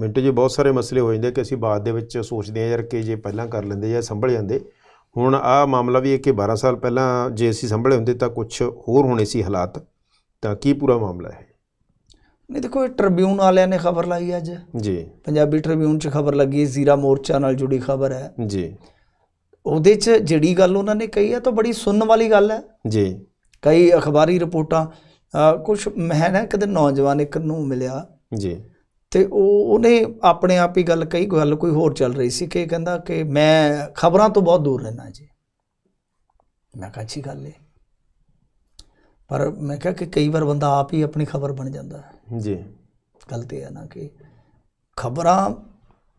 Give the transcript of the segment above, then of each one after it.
minute ਜੀ ਬਹੁਤ ਸਾਰੇ ਮਸਲੇ ਹੋ ਜਾਂਦੇ ਕਿ ਅਸੀਂ ਬਾਅਦ ਦੇ ਵਿੱਚ ਸੋਚਦੇ ਆ ਯਾਰ ਕਿ ਜੇ ਪਹਿਲਾਂ ਕਰ ਲੈਂਦੇ ਜਾਂ ਸੰਭਲ ਜਾਂਦੇ ਹੁਣ ਆ ਮਾਮਲਾ ਵੀ ਹੈ ਕਿ 12 ਸਾਲ ਪਹਿਲਾਂ ਜੇ ਅਸੀਂ ਸੰਭਲੇ ਹੁੰਦੇ ਤਾਂ ਕੁਝ ਹੋਰ ਹੋਣੇ ਸੀ ਹਾਲਾਤ ਤਾਂ ਕੀ ਪੂਰਾ ਮਾਮਲਾ ਹੈ ਨਹੀਂ ਦੇਖੋ ਇਹ ਟ੍ਰਿਬਿਊਨ ਵਾਲਿਆਂ ਨੇ ਖਬਰ ਲਾਈ ਅੱਜ ਜੀ ਪੰਜਾਬੀ ਟ੍ਰਿਬਿਊਨ 'ਚ ਖਬਰ ਲੱਗੀ ਜ਼ੀਰਾ ਮੋਰਚਾ ਨਾਲ ਜੁੜੀ ਖਬਰ ਹੈ ਜੀ ਉਹਦੇ 'ਚ ਜਿਹੜੀ ਗੱਲ ਉਹਨਾਂ ਨੇ ਕਹੀ ਹੈ ਤਾਂ ਬੜੀ ਸੁਣਨ ਵਾਲੀ ਗੱਲ ਹੈ ਜੀ ਕਈ ਅਖਬਾਰੀ ਰਿਪੋਰਟਾਂ ਕੁਝ ਮੈਂ ਨਾ ਕਦੇ ਨੌਜਵਾਨ ਇੱਕ ਨੂੰ ਮਿਲਿਆ ਜੀ ਤੇ ਉਹ ਉਹਨੇ ਆਪਣੇ ਆਪ ਹੀ ਗੱਲ ਕਹੀ ਗੱਲ ਕੋਈ ਹੋਰ ਚੱਲ ਰਹੀ ਸੀ ਕਿ ਕਹਿੰਦਾ ਕਿ ਮੈਂ ਖਬਰਾਂ ਤੋਂ ਬਹੁਤ ਦੂਰ ਰਹਿਣਾ ਜੀ ਮੈਂ ਕਹਾਂ ਛੀ ਗੱਲ ਹੈ ਪਰ ਮੈਂ ਕਿਹਾ ਕਿ ਕਈ ਵਾਰ ਬੰਦਾ ਆਪ ਹੀ ਆਪਣੀ ਖਬਰ ਬਣ ਜਾਂਦਾ ਹੈ ਜੀ ਗੱਲ ਤੇ ਹੈ ਨਾ ਕਿ ਖਬਰਾਂ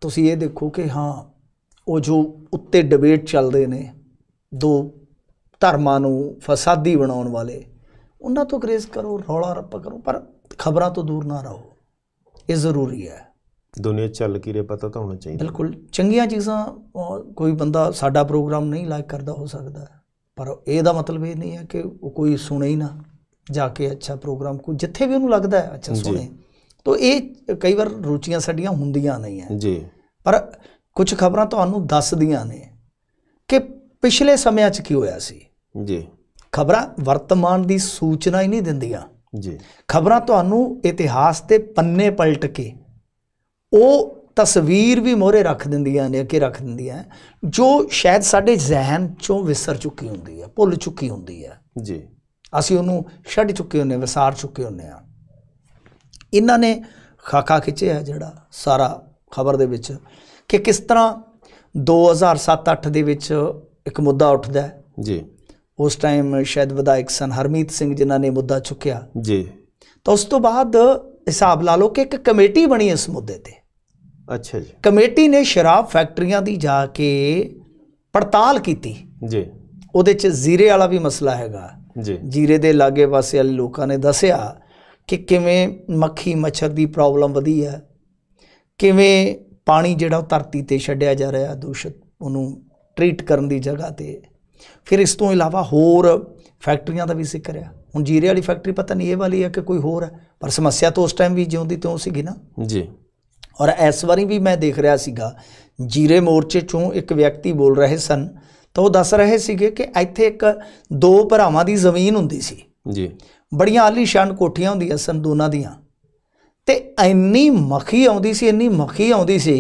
ਤੁਸੀਂ ਇਹ ਦੇਖੋ ਕਿ ਹਾਂ ਉਹ ਜੋ ਉੱਤੇ ਡਿਬੇਟ ਚੱਲਦੇ ਨੇ ਦੋ ਧਰਮਾਂ ਨੂੰ ਫਸਾਦੀ ਬਣਾਉਣ ਵਾਲੇ ਉਹਨਾਂ ਤੋਂ ਗ੍ਰੇਸ ਕਰੋ ਰੌਲਾ ਰੱਪਾ ਕਰੋ ਪਰ ਖਬਰਾਂ ਤੋਂ ਦੂਰ ਨਾ ਰਹੋ ਇਹ ਜ਼ਰੂਰੀ ਹੈ ਦੁਨੀਆ ਚੱਲ ਕੀ ਰਿਹਾ ਪਤਾ ਤਾਂ ਹੋਣਾ ਚਾਹੀਦਾ ਬਿਲਕੁਲ ਚੰਗੀਆਂ ਚੀਜ਼ਾਂ ਕੋਈ ਬੰਦਾ ਸਾਡਾ ਪ੍ਰੋਗਰਾਮ ਨਹੀਂ ਲਾਈਕ ਕਰਦਾ ਹੋ ਸਕਦਾ ਪਰ ਇਹਦਾ ਮਤਲਬ ਇਹ ਨਹੀਂ ਹੈ ਕਿ ਉਹ ਕੋਈ ਸੁਣੇ ਹੀ ਨਾ ਜਾ ਕੇ ਅੱਛਾ ਪ੍ਰੋਗਰਾਮ ਕੋ ਜਿੱਥੇ ਵੀ ਉਹਨੂੰ ਲੱਗਦਾ ਹੈ ਅੱਛਾ ਸੁਣੇ ਤਾਂ ਇਹ ਕਈ ਵਾਰ ਰੁਚੀਆਂ ਸਾਡੀਆਂ ਹੁੰਦੀਆਂ ਨਹੀਂ ਹੈ ਜੀ ਪਰ ਕੁਝ ਖਬਰਾਂ ਤੁਹਾਨੂੰ ਦੱਸਦੀਆਂ ਨੇ ਕਿ ਪਿਛਲੇ ਸਮਿਆਂ 'ਚ ਕੀ ਹੋਇਆ ਸੀ ਜੀ ਖਬਰਾਂ ਵਰਤਮਾਨ ਦੀ ਸੂਚਨਾ ਹੀ ਨਹੀਂ ਦਿੰਦੀਆਂ ਜੀ ਖਬਰਾਂ ਤੁਹਾਨੂੰ ਇਤਿਹਾਸ ਤੇ ਪੰਨੇ ਪਲਟ ਕੇ ਉਹ ਤਸਵੀਰ ਵੀ ਮੋਰੇ ਰੱਖ ਦਿੰਦੀਆਂ ਨੇ ਕਿ ਰੱਖ ਦਿੰਦੀਆਂ ਜੋ ਸ਼ਾਇਦ ਸਾਡੇ ਜ਼ਿਹਨ ਚੋਂ ਵਿਸਰ ਚੁੱਕੀ ਹੁੰਦੀ ਹੈ ਭੁੱਲ ਚੁੱਕੀ ਹੁੰਦੀ ਹੈ ਜੀ ਅਸੀਂ ਉਹਨੂੰ ਛੱਡ ਚੁੱਕੇ ਹੁੰਨੇ ਵਿਸਾਰ ਚੁੱਕੇ ਹੁੰਨੇ ਆ ਇਹਨਾਂ ਨੇ ਖਾਕਾ ਖਿੱਚਿਆ ਜਿਹੜਾ ਸਾਰਾ ਖਬਰ ਦੇ ਵਿੱਚ ਕਿ ਕਿਸ ਤਰ੍ਹਾਂ 2007-8 ਦੇ ਵਿੱਚ ਇੱਕ ਮੁੱਦਾ ਉੱਠਦਾ ਜੀ ਉਸ ਟਾਈਮ ਸ਼ਾਇਦ ਵਿਧਾਇਕ ਸਨ ਹਰਮੀਤ ਸਿੰਘ ਜਿਨ੍ਹਾਂ ਨੇ ਮੁੱਦਾ ਚੁੱਕਿਆ ਜੀ ਤਾਂ ਉਸ ਤੋਂ ਬਾਅਦ ਹਿਸਾਬ ਲਾ ਲਓ ਕਿ ਇੱਕ ਕਮੇਟੀ ਬਣੀ ਇਸ ਮੁੱਦੇ ਤੇ ਅੱਛਾ ਜੀ ਕਮੇਟੀ ਨੇ ਸ਼ਰਾਬ ਫੈਕਟਰੀਆਂ ਦੀ ਜਾ ਕੇ ਪੜਤਾਲ ਕੀਤੀ ਜੀ ਉਹਦੇ 'ਚ ਜ਼ੀਰੇ ਵਾਲਾ ਵੀ ਮਸਲਾ ਹੈਗਾ ਜੀ ਜ਼ੀਰੇ ਦੇ ਲਾਗੇ ਪਾਸੇ ਵਾਲੇ ਲੋਕਾਂ ਨੇ ਦੱਸਿਆ ਕਿ ਕਿਵੇਂ ਮੱਖੀ ਮੱਛਰ ਦੀ ਪ੍ਰੋਬਲਮ ਵਧੀ ਹੈ ਕਿਵੇਂ ਪਾਣੀ ਜਿਹੜਾ ਧਰਤੀ ਤੇ ਛੱਡਿਆ ਜਾ ਰਿਹਾ ਦੂਸ਼ਿਤ ਉਹਨੂੰ ਟ੍ਰੀਟ ਕਰਨ ਦੀ ਜਗ੍ਹਾ ਤੇ ਫਿਰ ਇਸ ਤੋਂ ਇਲਾਵਾ ਹੋਰ ਫੈਕਟਰੀਆਂ ਦਾ ਵੀ ਜ਼ਿਕਰ ਹੈ ਹੁਣ ਜੀਰੇ ਵਾਲੀ ਫੈਕਟਰੀ ਪਤਾ ਨਹੀਂ ਇਹ ਵਾਲੀ ਹੈ ਕਿ ਕੋਈ ਹੋਰ ਹੈ ਪਰ ਸਮੱਸਿਆ ਤਾਂ ਉਸ ਟਾਈਮ ਵੀ ਜਿਉਂਦੀ ਤੋਂ ਸੀਗੀ ਨਾ ਜੀ ਔਰ ਇਸ ਵਾਰੀ ਵੀ ਮੈਂ ਦੇਖ ਰਿਹਾ ਸੀਗਾ ਜੀਰੇ ਮੋਰਚੇ ਚੋਂ ਇੱਕ ਵਿਅਕਤੀ ਬੋਲ ਰਹੇ ਸਨ ਤਾਂ ਉਹ ਦੱਸ ਰਹੇ ਸੀਗੇ ਕਿ ਇੱਥੇ ਇੱਕ ਦੋ ਭਰਾਵਾਂ ਦੀ ਜ਼ਮੀਨ ਹੁੰਦੀ ਸੀ ਜੀ ਬੜੀਆਂ ਆਲੀਸ਼ਾਨ ਕੋਠੀਆਂ ਹੁੰਦੀਆਂ ਸਨ ਦੋਨਾਂ ਦੀਆਂ ਤੇ ਇੰਨੀ ਮੱਖੀ ਆਉਂਦੀ ਸੀ ਇੰਨੀ ਮੱਖੀ ਆਉਂਦੀ ਸੀ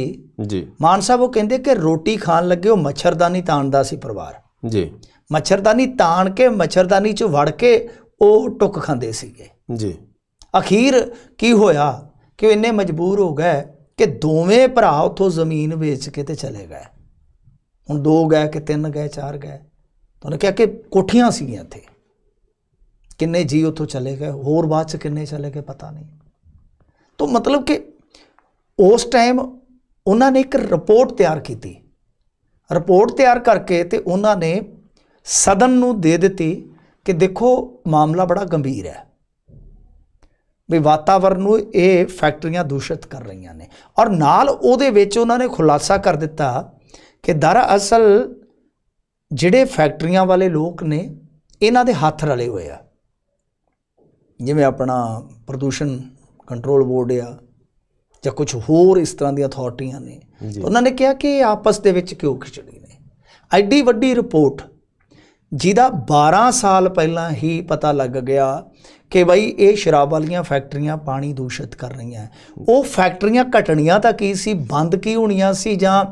ਜੀ ਮਾਨ ਸਾਹਿਬ ਉਹ ਕਹਿੰਦੇ ਕਿ ਰੋਟੀ ਖਾਣ ਲੱਗੇ ਉਹ ਮੱਛਰਦਾਨੀ ਤਾਣਦਾ ਸੀ ਪਰਿਵਾਰ ਜੀ ਮੱਛਰਦਾਨੀ ਤਾਣ ਕੇ ਮੱਛਰਦਾਨੀ 'ਚ ਵੜ ਕੇ ਉਹ ਟੁੱਕ ਖਾਂਦੇ ਸੀਗੇ ਜੀ ਅਖੀਰ ਕੀ ਹੋਇਆ ਕਿ ਇੰਨੇ ਮਜਬੂਰ ਹੋ ਗਏ ਕਿ ਦੋਵੇਂ ਭਰਾ ਉਥੋਂ ਜ਼ਮੀਨ ਵੇਚ ਕੇ ਤੇ ਚਲੇ ਗਏ ਹੁਣ ਦੋ ਗਏ ਕਿ ਤਿੰਨ ਗਏ ਚਾਰ ਗਏ ਤਾਂ ਉਹਨੇ ਕਿਹਾ ਕਿ ਕੋਠੀਆਂ ਸੀਗੀਆਂ ਇੱਥੇ ਕਿੰਨੇ ਜੀ ਉਥੋਂ ਚਲੇ ਗਏ ਹੋਰ ਬਾਅਦ ਚ ਕਿੰਨੇ ਚਲੇ ਗਏ ਪਤਾ ਨਹੀਂ ਤਾਂ ਮਤਲਬ ਕਿ ਉਸ ਟਾਈਮ ਉਹਨਾਂ ਨੇ ਇੱਕ ਰਿਪੋਰਟ ਤਿਆਰ ਕੀਤੀ ਰਿਪੋਰਟ ਤਿਆਰ ਕਰਕੇ ਤੇ ਉਹਨਾਂ ਨੇ ਸਦਨ ਨੂੰ ਦੇ ਦਿੱਤੀ ਕਿ ਦੇਖੋ ਮਾਮਲਾ ਬੜਾ ਗੰਭੀਰ ਹੈ ਵੀ ਵਾਤਾਵਰਨ ਨੂੰ ਇਹ ਫੈਕਟਰੀਆਂ ਦੂਸ਼ਿਤ ਕਰ ਰਹੀਆਂ ਨੇ ਔਰ ਨਾਲ ਉਹਦੇ ਵਿੱਚ ਉਹਨਾਂ ਨੇ ਖੁਲਾਸਾ ਕਰ ਦਿੱਤਾ ਕਿ ਦਰ ਅਸਲ ਜਿਹੜੇ ਫੈਕਟਰੀਆਂ ਵਾਲੇ ਲੋਕ ਨੇ ਇਹਨਾਂ ਦੇ ਹੱਥ ਰਲੇ ਹੋਏ ਆ ਜਿਵੇਂ ਆਪਣਾ ਪ੍ਰਦੂਸ਼ਣ ਕੰਟਰੋਲ ਬੋਰਡ ਆ ਜਾਂ ਕੁਝ ਹੋਰ ਇਸ ਤਰ੍ਹਾਂ ਦੀਆਂ ਅਥਾਰਟੀਆਂ ਨੇ ਉਹਨਾਂ ਨੇ ਕਿਹਾ ਕਿ ਆਪਸ ਦੇ ਵਿੱਚ ਕਿਉਂ ਖਿਚੜੀ ਨੇ ਐਡੀ ਵੱਡੀ ਰਿਪੋਰਟ ਜਿਹਦਾ 12 ਸਾਲ ਪਹਿਲਾਂ ਹੀ ਪਤਾ ਲੱਗ ਗਿਆ ਕਿ ਬਈ ਇਹ ਸ਼ਰਾਬ ਵਾਲੀਆਂ ਫੈਕਟਰੀਆਂ ਪਾਣੀ ਦੂਸ਼ਿਤ ਕਰ ਰਹੀਆਂ ਉਹ ਫੈਕਟਰੀਆਂ ਘਟਣੀਆਂ ਤਾਂ ਕੀ ਸੀ ਬੰਦ ਕੀ ਹੋਣੀਆਂ ਸੀ ਜਾਂ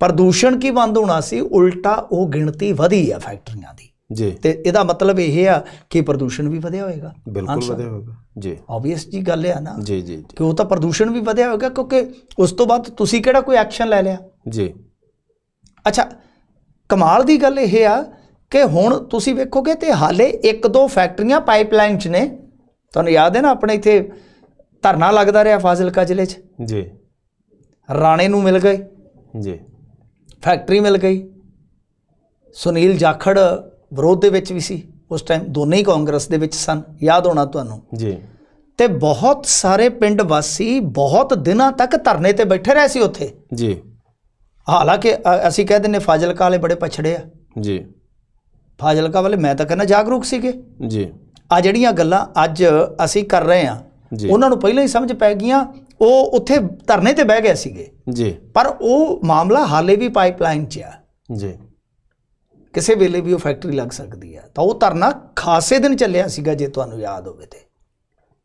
ਪ੍ਰਦੂਸ਼ਣ ਕੀ ਬੰਦ ਹੋਣਾ ਸੀ ਉਲਟਾ ਉਹ ਗਿਣਤੀ ਵਧੀ ਆ ਫੈਕਟਰੀਆਂ ਦੀ ਜੀ ਤੇ ਇਹਦਾ ਮਤਲਬ ਇਹ ਆ ਕਿ ਪ੍ਰਦੂਸ਼ਣ ਵੀ ਵਧਿਆ ਹੋਏਗਾ ਬਿਲਕੁਲ ਵਧਿਆ ਹੋਏਗਾ ਜੀ ਆਬਵੀਅਸ ਜੀ ਗੱਲ ਹੈ ਨਾ ਜੀ ਜੀ ਕਿ ਉਹ ਤਾਂ ਪ੍ਰਦੂਸ਼ਣ ਵੀ ਵਧਿਆ ਹੋਏਗਾ ਕਿਉਂਕਿ ਉਸ ਤੋਂ ਬਾਅਦ ਤੁਸੀਂ ਕਿਹੜਾ ਕੋਈ ਐਕਸ਼ਨ ਲੈ ਲਿਆ ਜੀ ਅੱਛਾ ਕਮਾਲ ਦੀ ਗੱਲ ਇਹ ਆ ਕਿ ਹੁਣ ਤੁਸੀਂ ਵੇਖੋਗੇ ਤੇ ਹਾਲੇ ਇੱਕ ਦੋ ਫੈਕਟਰੀਆਂ ਪਾਈਪਲਾਈਨ 'ਚ ਨੇ ਤੁਹਾਨੂੰ ਯਾਦ ਹੈ ਨਾ ਆਪਣੇ ਇੱਥੇ ਧਰਨਾ ਲੱਗਦਾ ਰਿਹਾ ਫਾਜ਼ਿਲਕਾ ਜ਼ਿਲ੍ਹੇ 'ਚ ਜੀ ਰਾਣੇ ਨੂੰ ਮਿਲ ਗਏ ਜੀ ਫੈਕਟਰੀ ਮਿਲ ਗਈ ਸੁਨੀਲ ਜਾਖੜ ਵਿਰੋਧ ਦੇ ਵਿੱਚ ਵੀ ਸੀ ਉਸ ਟਾਈਮ ਦੋਨੇ ਹੀ ਕਾਂਗਰਸ ਦੇ ਵਿੱਚ ਸਨ ਯਾਦ ਹੋਣਾ ਤੁਹਾਨੂੰ ਜੀ ਤੇ ਬਹੁਤ ਸਾਰੇ ਪਿੰਡ ਵਾਸੀ ਬਹੁਤ ਦਿਨਾਂ ਤੱਕ ਧਰਨੇ ਤੇ ਬੈਠੇ ਰਹੇ ਸੀ ਉੱਥੇ ਜੀ ਹਾਲਾਂਕਿ ਅਸੀਂ ਕਹਿ ਦਿੰਨੇ ਫਾਜ਼ਿਲਕਾ ਵਾਲੇ ਬੜੇ ਪਛੜੇ ਆ ਜੀ ਫਾਜ਼ਿਲਕਾ ਵਾਲੇ ਮੈਂ ਤਾਂ ਕਹਿੰਦਾ ਜਾਗਰੂਕ ਸੀਗੇ ਜੀ ਆ ਜਿਹੜੀਆਂ ਗੱਲਾਂ ਅੱਜ ਅਸੀਂ ਕਰ ਰਹੇ ਆ ਉਹਨਾਂ ਨੂੰ ਪਹਿਲਾਂ ਹੀ ਸਮਝ ਪੈ ਗਈਆਂ ਉਹ ਉੱਥੇ ਧਰਨੇ ਤੇ ਬਹਿ ਗਏ ਸੀਗੇ ਜੀ ਪਰ ਉਹ ਮਾਮਲਾ ਹਾਲੇ ਵੀ ਪਾਈਪਲਾਈਨ 'ਚ ਆ ਜੀ ਕਿਸੇ ਵੇਲੇ ਵੀ ਉਹ ਫੈਕਟਰੀ ਲੱਗ ਸਕਦੀ ਆ ਤਾਂ ਉਹ ਧਰਨਾ ਖਾਸੇ ਦਿਨ ਚੱਲਿਆ ਸੀਗਾ ਜੇ ਤੁਹਾਨੂੰ ਯਾਦ ਹੋਵੇ ਤੇ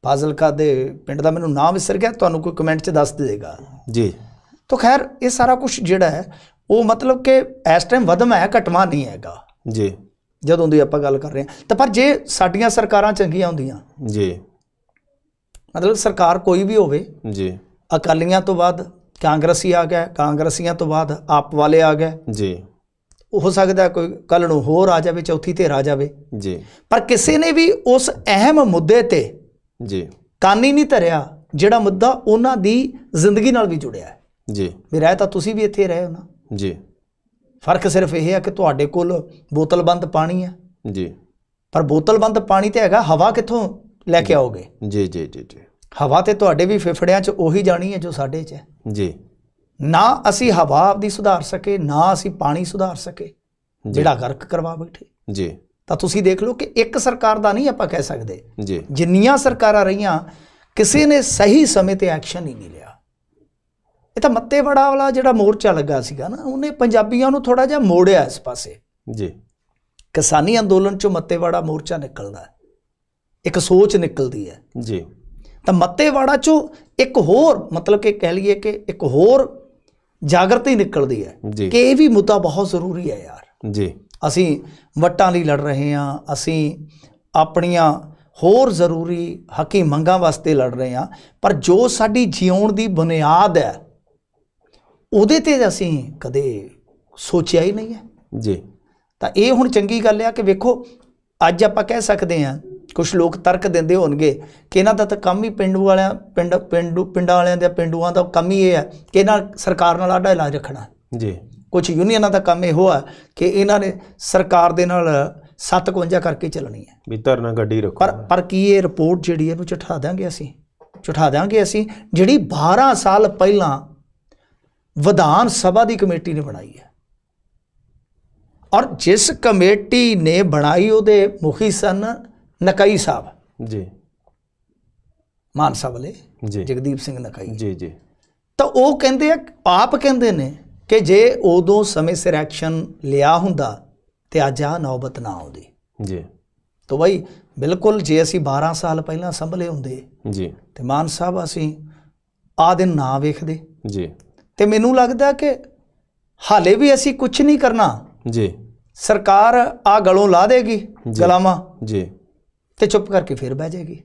ਫਾਜ਼ਲਕਾ ਦੇ ਪਿੰਡ ਦਾ ਮੈਨੂੰ ਨਾਮ ਵਿਸਰ ਗਿਆ ਤੁਹਾਨੂੰ ਕੋਈ ਕਮੈਂਟ 'ਚ ਦੱਸ ਦੇਗਾ ਜੀ ਤਾਂ ਖੈਰ ਇਹ ਸਾਰਾ ਕੁਝ ਜਿਹੜਾ ਹੈ ਉਹ ਮਤਲਬ ਕਿ ਇਸ ਟਾਈਮ ਵਧਮ ਹੈ ਘਟਵਾ ਨਹੀਂ ਹੈਗਾ ਜੀ ਜਦੋਂ ਦੀ ਆਪਾਂ ਗੱਲ ਕਰ ਰਹੇ ਹਾਂ ਤਾਂ ਪਰ ਜੇ ਸਾਡੀਆਂ ਸਰਕਾਰਾਂ ਚੰਗੀਆਂ ਹੁੰਦੀਆਂ ਜੀ ਮਤਲਬ ਸਰਕਾਰ ਕੋਈ ਵੀ ਹੋਵੇ ਜੀ ਅਕਾਲੀਆਂ ਤੋਂ ਬਾਅਦ ਕਾਂਗਰਸੀ ਆ ਗਿਆ ਕਾਂਗਰਸੀਆਂ ਤੋਂ ਬਾਅਦ ਆਪ ਵਾਲੇ ਆ ਗਏ ਜੀ ਹੋ ਸਕਦਾ ਕੋਈ ਕੱਲ ਨੂੰ ਹੋਰ ਆ ਜਾਵੇ ਚੌਥੀ ਧਿਰ ਆ ਜਾਵੇ ਜੀ ਪਰ ਕਿਸੇ ਨੇ ਵੀ ਉਸ ਅਹਿਮ ਮੁੱਦੇ ਤੇ ਜੀ ਕਾਨੀ ਨਹੀਂ ਧਰਿਆ ਜਿਹੜਾ ਮੁੱਦਾ ਉਹਨਾਂ ਦੀ ਜ਼ਿੰਦਗੀ ਨਾਲ ਵੀ ਜੁੜਿਆ ਹੈ ਜੀ ਵੀ ਰਹਿ ਤਾਂ ਤੁਸੀਂ ਵੀ ਇੱਥੇ ਰਹੇ ਹੋ ਨਾ ਜੀ ਫਰਕ ਸਿਰਫ ਇਹ ਹੈ ਕਿ ਤੁਹਾਡੇ ਕੋਲ ਬੋਤਲਬੰਦ ਪਾਣੀ ਹੈ ਜੀ ਪਰ ਬੋਤਲਬੰਦ ਪਾਣੀ ਤੇ ਹੈਗਾ ਹਵਾ ਕਿੱਥੋਂ ਲੈ ਕੇ ਆਓਗੇ ਜੀ ਜੀ ਜੀ ਜੀ ਹਵਾ ਤੇ ਤੁਹਾਡੇ ਵੀ ਫੇਫੜਿਆਂ 'ਚ ਉਹੀ ਜਾਣੀ ਹੈ ਜੋ ਸਾਡੇ 'ਚ ਹੈ ਜੀ ਨਾ ਅਸੀਂ ਹਵਾ ਆਪਦੀ ਸੁਧਾਰ ਸਕੇ ਨਾ ਅਸੀਂ ਪਾਣੀ ਸੁਧਾਰ ਸਕੇ ਜਿਹੜਾ ਗਰਕ ਕਰਵਾ ਬੈਠੇ ਜੀ ਤਾਂ ਤੁਸੀਂ ਦੇਖ ਲਓ ਕਿ ਇੱਕ ਸਰਕਾਰ ਦਾ ਨਹੀਂ ਆਪਾਂ ਕਹਿ ਸਕਦੇ ਜੀ ਜਿੰਨੀਆਂ ਸਰਕਾਰਾਂ ਰਹੀਆਂ ਕਿਸੇ ਨੇ ਸਹੀ ਸਮੇਂ ਤੇ ਐਕਸ਼ਨ ਹੀ ਨਹੀਂ ਲਿਆ ਇਹ ਤਾਂ ਮੱਤੇਵਾੜਾ ਵਾਲਾ ਜਿਹੜਾ ਮੋਰਚਾ ਲੱਗਾ ਸੀਗਾ ਨਾ ਉਹਨੇ ਪੰਜਾਬੀਆਂ ਨੂੰ ਥੋੜਾ ਜਿਹਾ ਮੋੜਿਆ ਇਸ ਪਾਸੇ ਜੀ ਕਿਸਾਨੀ ਅੰਦੋਲਨ ਚੋਂ ਮੱਤੇਵਾੜਾ ਮੋਰਚਾ ਨਿਕਲਦਾ ਇੱਕ ਸੋਚ ਨਿਕਲਦੀ ਹੈ ਜੀ ਤਾਂ ਮੱਤੇਵਾੜਾ ਚੋਂ ਇੱਕ ਹੋਰ ਮਤਲਬ ਕਿ ਕਹਿ ਲਈਏ ਕਿ ਇੱਕ ਹੋਰ ਜਾਗਰਤੀ ਨਿਕਲਦੀ ਹੈ ਕਿ ਇਹ ਵੀ ਮੁੱਦਾ ਬਹੁਤ ਜ਼ਰੂਰੀ ਹੈ ਯਾਰ ਜੀ ਅਸੀਂ ਵਟਾਂ ਲਈ ਲੜ ਰਹੇ ਹਾਂ ਅਸੀਂ ਆਪਣੀਆਂ ਹੋਰ ਜ਼ਰੂਰੀ ਹੱਕੀ ਮੰਗਾਂ ਵਾਸਤੇ ਲੜ ਰਹੇ ਹਾਂ ਪਰ ਜੋ ਸਾਡੀ ਜਿਉਣ ਦੀ ਬੁਨਿਆਦ ਹੈ ਉਹਦੇ ਤੇ ਅਸੀਂ ਕਦੇ ਸੋਚਿਆ ਹੀ ਨਹੀਂ ਹੈ ਜੀ ਤਾਂ ਇਹ ਹੁਣ ਚੰਗੀ ਗੱਲ ਹੈ ਕਿ ਵੇਖੋ ਅੱਜ ਆਪਾਂ ਕਹਿ ਸਕਦੇ ਹਾਂ ਕੁਝ ਲੋਕ ਤਰਕ ਦਿੰਦੇ ਹੋਣਗੇ ਕਿ ਇਹਨਾਂ ਦਾ ਤਾਂ ਕੰਮ ਹੀ ਪਿੰਡੂ ਵਾਲਿਆਂ ਪਿੰਡ ਪਿੰਡੂ ਪਿੰਡਾਂ ਵਾਲਿਆਂ ਦੇ ਪਿੰਡੂਆਂ ਦਾ ਕੰਮ ਹੀ ਇਹ ਹੈ ਕਿ ਇਹਨਾਂ ਸਰਕਾਰ ਨਾਲ ਆਡਾ ਇਲਾਜ ਰੱਖਣਾ ਜੀ ਕੁਝ ਯੂਨੀਅਨਾਂ ਦਾ ਕੰਮ ਇਹੋ ਆ ਕਿ ਇਹਨਾਂ ਨੇ ਸਰਕਾਰ ਦੇ ਨਾਲ 57 ਕਰਕੇ ਚੱਲਣੀ ਹੈ ਵੀ ਧਰਨਾ ਗੱਡੀ ਰੱਖੋ ਪਰ ਪਰ ਕੀ ਇਹ ਰਿਪੋਰਟ ਜਿਹੜੀ ਇਹਨੂੰ ਚਠਾ ਦਾਂਗੇ ਅਸੀਂ ਚਠਾ ਦਾਂਗੇ ਅਸੀਂ ਜਿਹੜੀ 12 ਸਾਲ ਪਹਿਲਾਂ ਵਿਧਾਨ ਸਭਾ ਦੀ ਕਮੇਟੀ ਨੇ ਬਣਾਈ ਹੈ ਔਰ ਜਿਸ ਕਮੇਟੀ ਨੇ ਬਣਾਈ ਉਹਦੇ ਮੁਖੀ ਸਨ ਨਕਾਈ ਸਾਹਿਬ ਜੀ ਮਾਨਸਾ ਵਾਲੇ ਜਗਦੀਪ ਸਿੰਘ ਨਕਾਈ ਜੀ ਜੀ ਤਾਂ ਉਹ ਕਹਿੰਦੇ ਆ ਆਪ ਕਹਿੰਦੇ ਨੇ ਕਿ ਜੇ ਉਦੋਂ ਸਮੇਂ ਸਿਰ ਐਕਸ਼ਨ ਲਿਆ ਹੁੰਦਾ ਤੇ ਅੱਜ ਆ ਨੌਬਤ ਨਾ ਆਉਂਦੀ ਜੀ ਤਾਂ ਭਾਈ ਬਿਲਕੁਲ ਜੇ ਅਸੀਂ 12 ਸਾਲ ਪਹਿਲਾਂ ਸੰਭਲੇ ਹੁੰਦੇ ਜੀ ਤੇ ਮਾਨ ਸਾਹਿਬ ਅਸੀਂ ਆ ਦਿਨ ਨਾ ਵੇਖਦੇ ਜੀ ਤੇ ਮੈਨੂੰ ਲੱਗਦਾ ਕਿ ਹਾਲੇ ਵੀ ਅਸੀਂ ਕੁਝ ਨਹੀਂ ਕਰਨਾ ਜੀ ਸਰਕਾਰ ਆ ਗਲੋਂ ਲਾ ਦੇਗੀ ਗਲਾਮਾ ਜੀ ਤੇ ਚੁੱਪ ਕਰਕੇ ਫੇਰ ਬਹਿ ਜਾਏਗੀ